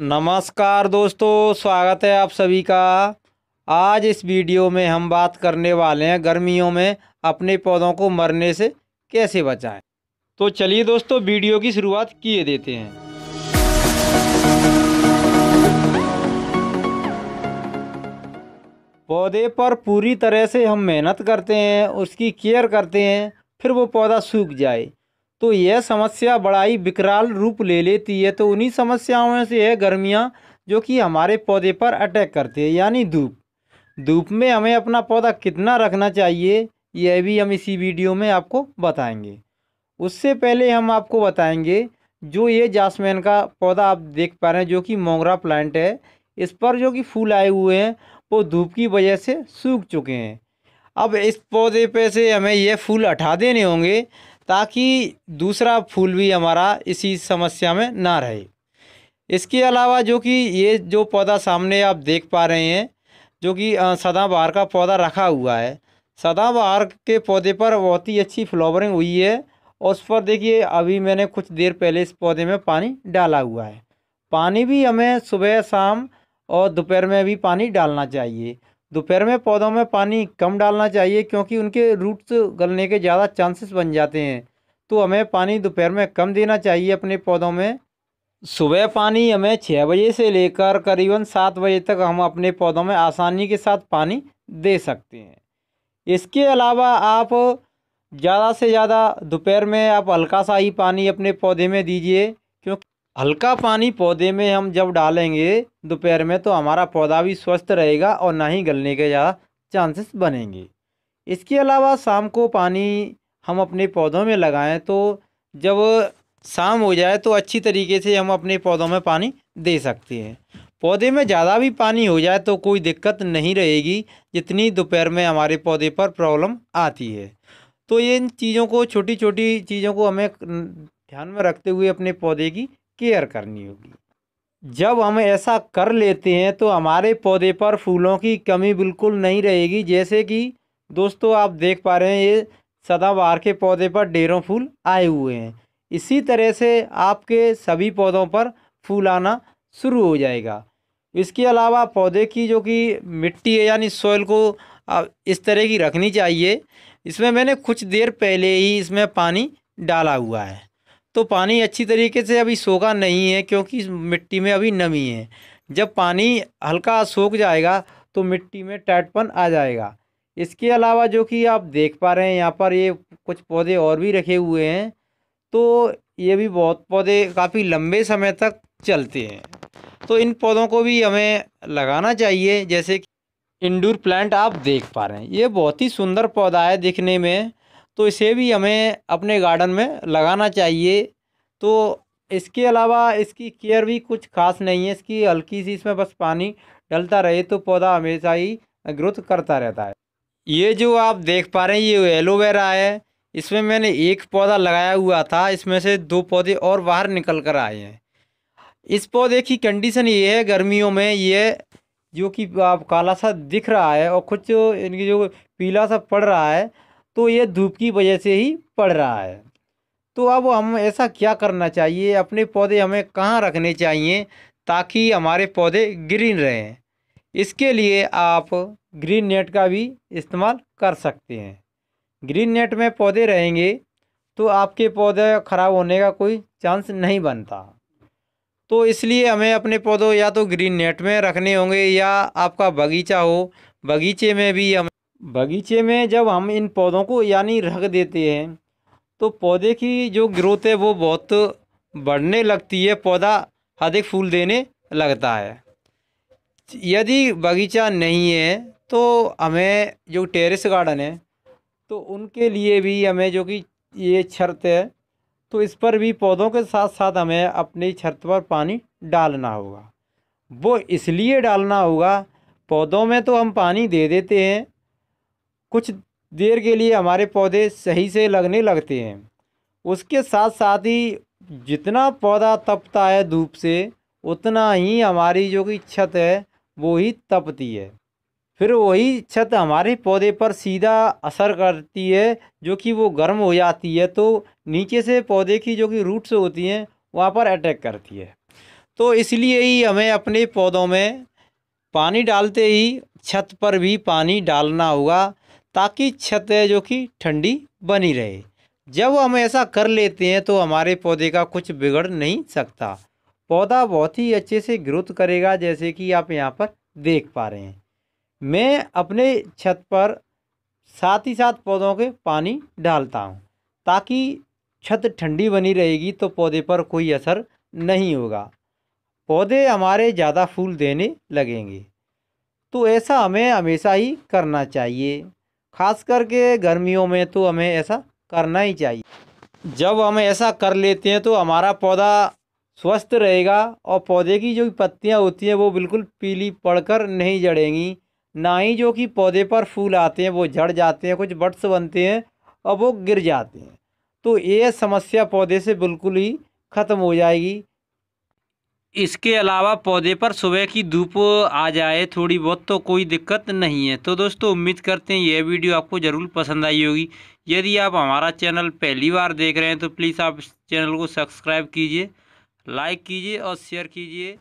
नमस्कार दोस्तों स्वागत है आप सभी का आज इस वीडियो में हम बात करने वाले हैं गर्मियों में अपने पौधों को मरने से कैसे बचाएं तो चलिए दोस्तों वीडियो की शुरुआत किए देते हैं पौधे पर पूरी तरह से हम मेहनत करते हैं उसकी केयर करते हैं फिर वो पौधा सूख जाए तो यह समस्या बड़ा ही विकराल रूप ले लेती है तो उन्हीं समस्याओं में से है गर्मियाँ जो कि हमारे पौधे पर अटैक करते हैं यानी धूप धूप में हमें अपना पौधा कितना रखना चाहिए यह भी हम इसी वीडियो में आपको बताएंगे उससे पहले हम आपको बताएंगे जो ये जासमैन का पौधा आप देख पा रहे हैं जो कि मोंगरा प्लांट है इस पर जो कि फूल आए हुए हैं वो धूप की वजह से सूख चुके हैं अब इस पौधे पे से हमें यह फूल हटा देने होंगे ताकि दूसरा फूल भी हमारा इसी समस्या में ना रहे इसके अलावा जो कि ये जो पौधा सामने आप देख पा रहे हैं जो कि सदाबहार का पौधा रखा हुआ है सदाबहार के पौधे पर बहुत ही अच्छी फ्लावरिंग हुई है और उस पर देखिए अभी मैंने कुछ देर पहले इस पौधे में पानी डाला हुआ है पानी भी हमें सुबह शाम और दोपहर में भी पानी डालना चाहिए दोपहर में पौधों में पानी कम डालना चाहिए क्योंकि उनके रूट्स गलने के ज़्यादा चांसेस बन जाते हैं तो हमें पानी दोपहर में कम देना चाहिए अपने पौधों में सुबह पानी हमें छः बजे से लेकर करीबन सात बजे तक हम अपने पौधों में आसानी के साथ पानी दे सकते हैं इसके अलावा आप ज़्यादा से ज़्यादा दोपहर में आप हल्का सा ही पानी अपने पौधे में दीजिए हल्का पानी पौधे में हम जब डालेंगे दोपहर में तो हमारा पौधा भी स्वस्थ रहेगा और ना ही गलने के ज़्यादा चांसेस बनेंगे इसके अलावा शाम को पानी हम अपने पौधों में लगाएं तो जब शाम हो जाए तो अच्छी तरीके से हम अपने पौधों में पानी दे सकते हैं पौधे में ज़्यादा भी पानी हो जाए तो कोई दिक्कत नहीं रहेगी जितनी दोपहर में हमारे पौधे पर प्रॉब्लम आती है तो इन चीज़ों को छोटी छोटी चीज़ों को हमें ध्यान में रखते हुए अपने पौधे की केयर करनी होगी जब हम ऐसा कर लेते हैं तो हमारे पौधे पर फूलों की कमी बिल्कुल नहीं रहेगी जैसे कि दोस्तों आप देख पा रहे हैं ये सदाबहार के पौधे पर डेरों फूल आए हुए हैं इसी तरह से आपके सभी पौधों पर फूल आना शुरू हो जाएगा इसके अलावा पौधे की जो कि मिट्टी है यानी सॉइल को इस तरह की रखनी चाहिए इसमें मैंने कुछ देर पहले ही इसमें पानी डाला हुआ है तो पानी अच्छी तरीके से अभी सोखा नहीं है क्योंकि मिट्टी में अभी नमी है जब पानी हल्का सोख जाएगा तो मिट्टी में टाइटपन आ जाएगा इसके अलावा जो कि आप देख पा रहे हैं यहाँ पर ये कुछ पौधे और भी रखे हुए हैं तो ये भी बहुत पौधे काफ़ी लंबे समय तक चलते हैं तो इन पौधों को भी हमें लगाना चाहिए जैसे कि इंडोर प्लांट आप देख पा रहे हैं ये बहुत ही सुंदर पौधा है दिखने में तो इसे भी हमें अपने गार्डन में लगाना चाहिए तो इसके अलावा इसकी केयर भी कुछ खास नहीं है इसकी हल्की सी इसमें बस पानी डलता रहे तो पौधा हमेशा ही ग्रोथ करता रहता है ये जो आप देख पा रहे हैं ये एलोवेरा है इसमें मैंने एक पौधा लगाया हुआ था इसमें से दो पौधे और बाहर निकल कर आए हैं इस पौधे की कंडीशन ये है गर्मियों में ये जो कि आप काला सा दिख रहा है और कुछ इनकी जो पीला सा पड़ रहा है तो ये धूप की वजह से ही पड़ रहा है तो अब हम ऐसा क्या करना चाहिए अपने पौधे हमें कहाँ रखने चाहिए ताकि हमारे पौधे ग्रीन रहें इसके लिए आप ग्रीन नेट का भी इस्तेमाल कर सकते हैं ग्रीन नेट में पौधे रहेंगे तो आपके पौधे ख़राब होने का कोई चांस नहीं बनता तो इसलिए हमें अपने पौधों या तो ग्रीन नेट में रखने होंगे या आपका बगीचा हो बगीचे में भी हम बगीचे में जब हम इन पौधों को यानी रख देते हैं तो पौधे की जो ग्रोथ है वो बहुत बढ़ने लगती है पौधा अधिक फूल देने लगता है यदि बगीचा नहीं है तो हमें जो टेरेस गार्डन है तो उनके लिए भी हमें जो कि ये छत है तो इस पर भी पौधों के साथ साथ हमें अपनी छत पर पानी डालना होगा वो इसलिए डालना होगा पौधों में तो हम पानी दे देते हैं कुछ देर के लिए हमारे पौधे सही से लगने लगते हैं उसके साथ साथ ही जितना पौधा तपता है धूप से उतना ही हमारी जो कि छत है वो ही तपती है फिर वही छत हमारे पौधे पर सीधा असर करती है जो कि वो गर्म हो जाती है तो नीचे से पौधे की जो कि रूट्स होती हैं वहाँ पर अटैक करती है तो इसलिए ही हमें अपने पौधों में पानी डालते ही छत पर भी पानी डालना होगा ताकि छत है जो कि ठंडी बनी रहे जब हम ऐसा कर लेते हैं तो हमारे पौधे का कुछ बिगड़ नहीं सकता पौधा बहुत ही अच्छे से ग्रोथ करेगा जैसे कि आप यहाँ पर देख पा रहे हैं मैं अपने छत पर साथ ही साथ पौधों के पानी डालता हूँ ताकि छत ठंडी बनी रहेगी तो पौधे पर कोई असर नहीं होगा पौधे हमारे ज़्यादा फूल देने लगेंगे तो ऐसा हमें हमेशा ही करना चाहिए ख़ास करके गर्मियों में तो हमें ऐसा करना ही चाहिए जब हम ऐसा कर लेते हैं तो हमारा पौधा स्वस्थ रहेगा और पौधे की जो पत्तियाँ होती हैं वो बिल्कुल पीली पड़कर नहीं जड़ेंगी ना ही जो कि पौधे पर फूल आते हैं वो झड़ जाते हैं कुछ बट्स बनते हैं और वो गिर जाते हैं तो ये समस्या पौधे से बिल्कुल ही ख़त्म हो जाएगी इसके अलावा पौधे पर सुबह की धूप आ जाए थोड़ी बहुत तो कोई दिक्कत नहीं है तो दोस्तों उम्मीद करते हैं यह वीडियो आपको ज़रूर पसंद आई होगी यदि आप हमारा चैनल पहली बार देख रहे हैं तो प्लीज़ आप इस चैनल को सब्सक्राइब कीजिए लाइक कीजिए और शेयर कीजिए